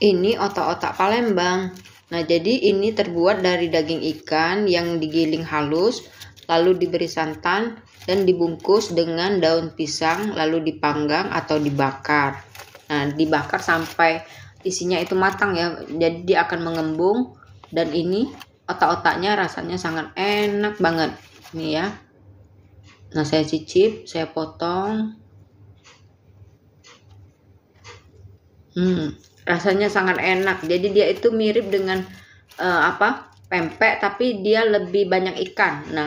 Ini otak-otak Palembang. Nah, jadi ini terbuat dari daging ikan yang digiling halus, lalu diberi santan dan dibungkus dengan daun pisang, lalu dipanggang atau dibakar. Nah, dibakar sampai isinya itu matang ya. Jadi dia akan mengembung dan ini otak-otaknya rasanya sangat enak banget. Ini ya. Nah, saya cicip, saya potong. Hmm, rasanya sangat enak jadi dia itu mirip dengan uh, apa pempek tapi dia lebih banyak ikan nah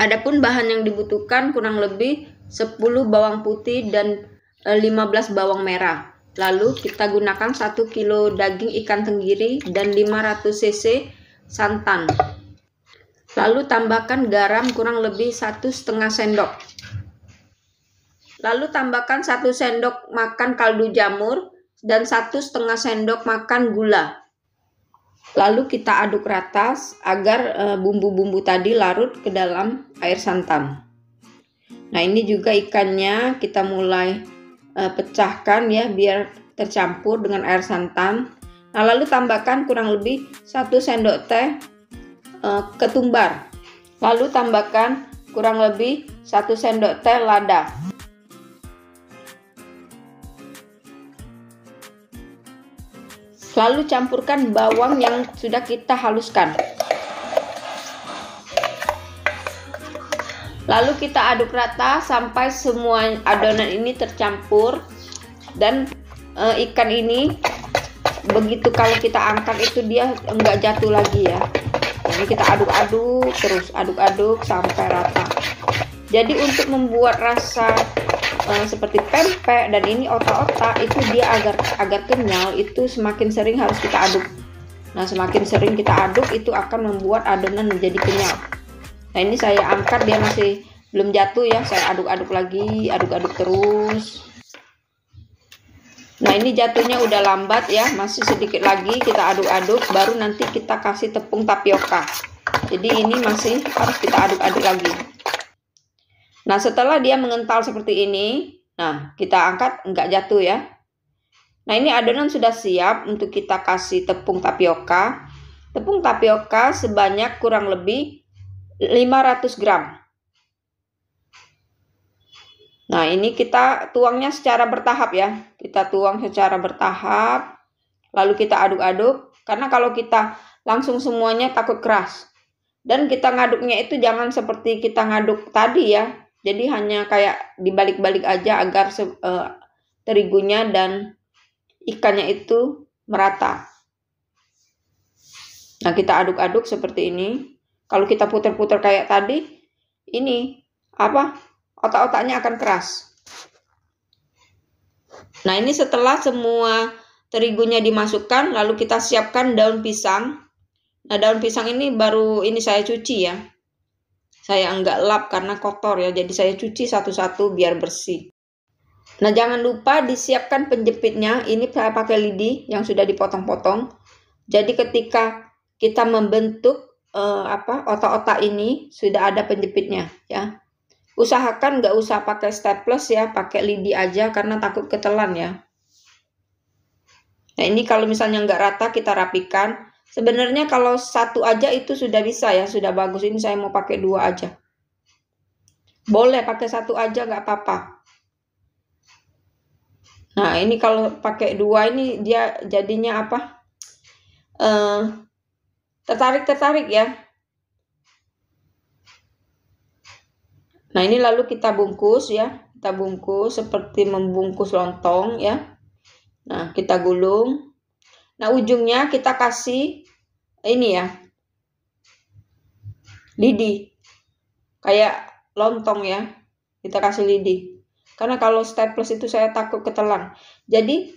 adapun bahan yang dibutuhkan kurang lebih 10 bawang putih dan 15 eh, bawang merah lalu kita gunakan 1 kilo daging ikan tenggiri dan 500 cc santan lalu tambahkan garam kurang lebih satu setengah sendok lalu tambahkan satu sendok makan kaldu jamur dan satu setengah sendok makan gula. Lalu kita aduk rata agar eh, bumbu-bumbu tadi larut ke dalam air santan. Nah ini juga ikannya kita mulai eh, pecahkan ya biar tercampur dengan air santan. Nah lalu tambahkan kurang lebih satu sendok teh eh, ketumbar. Lalu tambahkan kurang lebih satu sendok teh lada. Lalu campurkan bawang yang sudah kita haluskan. Lalu kita aduk rata sampai semua adonan ini tercampur dan e, ikan ini begitu kalau kita angkat itu dia enggak jatuh lagi ya. Jadi kita aduk-aduk terus aduk-aduk sampai rata. Jadi untuk membuat rasa uh, seperti pempek dan ini otak-otak itu dia agar agar kenyal itu semakin sering harus kita aduk. Nah, semakin sering kita aduk itu akan membuat adonan menjadi kenyal. Nah, ini saya angkat dia masih belum jatuh ya, saya aduk-aduk lagi, aduk-aduk terus. Nah, ini jatuhnya udah lambat ya, masih sedikit lagi kita aduk-aduk baru nanti kita kasih tepung tapioka. Jadi ini masih harus kita aduk-aduk lagi. Nah, setelah dia mengental seperti ini, nah, kita angkat enggak jatuh ya. Nah, ini adonan sudah siap untuk kita kasih tepung tapioka. Tepung tapioka sebanyak kurang lebih 500 gram. Nah, ini kita tuangnya secara bertahap ya. Kita tuang secara bertahap, lalu kita aduk-aduk. Karena kalau kita langsung semuanya takut keras. Dan kita ngaduknya itu jangan seperti kita ngaduk tadi ya, jadi hanya kayak dibalik-balik aja agar uh, terigunya dan ikannya itu merata. Nah, kita aduk-aduk seperti ini. Kalau kita putar-putar kayak tadi, ini apa? Otak-otaknya akan keras. Nah, ini setelah semua terigunya dimasukkan, lalu kita siapkan daun pisang. Nah, daun pisang ini baru ini saya cuci ya. Saya enggak lap karena kotor ya, jadi saya cuci satu-satu biar bersih. Nah, jangan lupa disiapkan penjepitnya. Ini saya pakai lidi yang sudah dipotong-potong. Jadi ketika kita membentuk eh, apa otak-otak ini sudah ada penjepitnya ya. Usahakan nggak usah pakai staples ya, pakai lidi aja karena takut ketelan ya. Nah, ini kalau misalnya nggak rata kita rapikan. Sebenarnya kalau satu aja itu sudah bisa ya, sudah bagus. Ini saya mau pakai dua aja. Boleh pakai satu aja nggak apa-apa. Nah ini kalau pakai dua ini dia jadinya apa? Uh, eh, tertarik tertarik ya. Nah ini lalu kita bungkus ya, kita bungkus seperti membungkus lontong ya. Nah kita gulung. Nah, ujungnya kita kasih ini ya. Lidi. Kayak lontong ya. Kita kasih lidi. Karena kalau staples itu saya takut ketelan. Jadi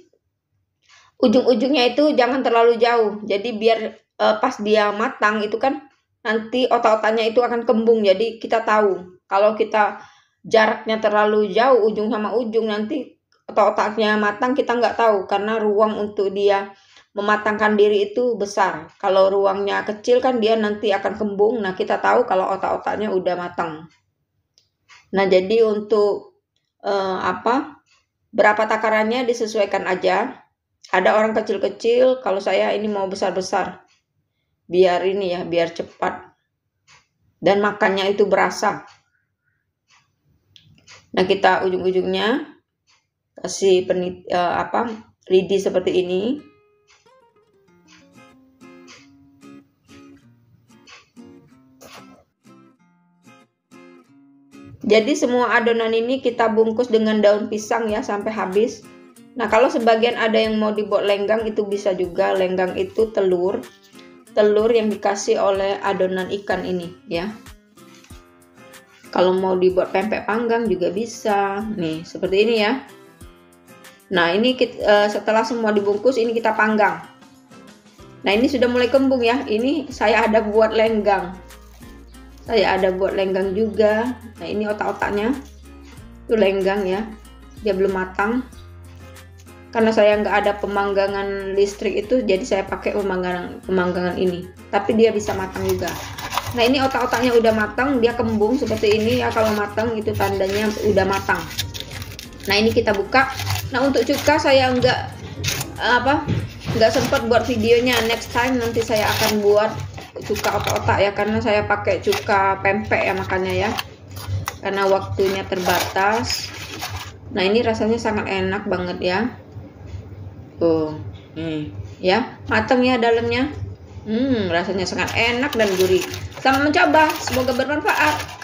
ujung-ujungnya itu jangan terlalu jauh. Jadi biar uh, pas dia matang itu kan nanti otak-otaknya itu akan kembung. Jadi kita tahu kalau kita jaraknya terlalu jauh ujung sama ujung nanti otak-otaknya matang kita nggak tahu karena ruang untuk dia mematangkan diri itu besar. Kalau ruangnya kecil kan dia nanti akan kembung. Nah, kita tahu kalau otak-otaknya udah matang. Nah, jadi untuk uh, apa? Berapa takarannya disesuaikan aja. Ada orang kecil-kecil, kalau saya ini mau besar-besar. Biar ini ya, biar cepat. Dan makannya itu berasa. Nah, kita ujung-ujungnya kasih penit, uh, apa? lidi seperti ini Jadi semua adonan ini kita bungkus dengan daun pisang ya sampai habis. Nah kalau sebagian ada yang mau dibuat lenggang itu bisa juga. Lenggang itu telur, telur yang dikasih oleh adonan ikan ini ya. Kalau mau dibuat pempek panggang juga bisa. Nih seperti ini ya. Nah ini kita, eh, setelah semua dibungkus ini kita panggang. Nah ini sudah mulai kembung ya. Ini saya ada buat lenggang saya ada buat lenggang juga nah ini otak-otaknya itu lenggang ya dia belum matang karena saya nggak ada pemanggangan listrik itu jadi saya pakai pemanggangan pemanggangan ini tapi dia bisa matang juga nah ini otak-otaknya udah matang dia kembung seperti ini ya kalau matang itu tandanya udah matang nah ini kita buka nah untuk cuka saya nggak apa nggak sempat buat videonya next time nanti saya akan buat cuka otak-otak ya karena saya pakai cuka pempek ya makannya ya karena waktunya terbatas nah ini rasanya sangat enak banget ya tuh hmm. ya matang ya dalamnya hmm rasanya sangat enak dan gurih selamat mencoba semoga bermanfaat